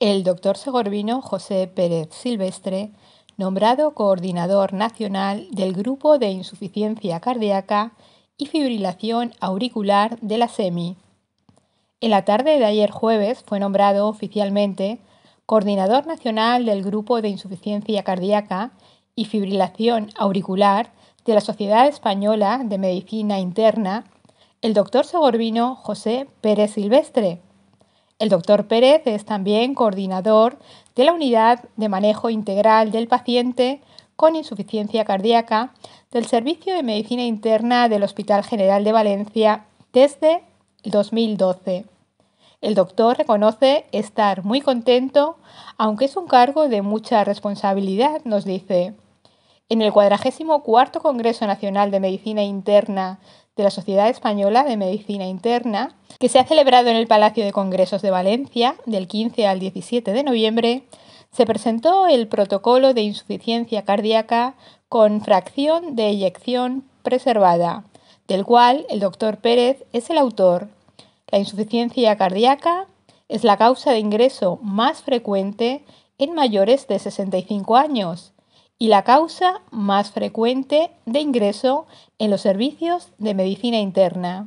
el doctor segorbino José Pérez Silvestre, nombrado coordinador nacional del Grupo de Insuficiencia Cardíaca y Fibrilación Auricular de la SEMI. En la tarde de ayer jueves fue nombrado oficialmente coordinador nacional del Grupo de Insuficiencia Cardíaca y Fibrilación Auricular de la Sociedad Española de Medicina Interna, el doctor segorbino José Pérez Silvestre el doctor Pérez es también coordinador de la Unidad de Manejo Integral del Paciente con Insuficiencia Cardíaca del Servicio de Medicina Interna del Hospital General de Valencia desde 2012. El doctor reconoce estar muy contento, aunque es un cargo de mucha responsabilidad, nos dice. En el 44 Congreso Nacional de Medicina Interna de la Sociedad Española de Medicina Interna, que se ha celebrado en el Palacio de Congresos de Valencia del 15 al 17 de noviembre, se presentó el protocolo de insuficiencia cardíaca con fracción de eyección preservada, del cual el doctor Pérez es el autor. La insuficiencia cardíaca es la causa de ingreso más frecuente en mayores de 65 años y la causa más frecuente de ingreso en los servicios de medicina interna.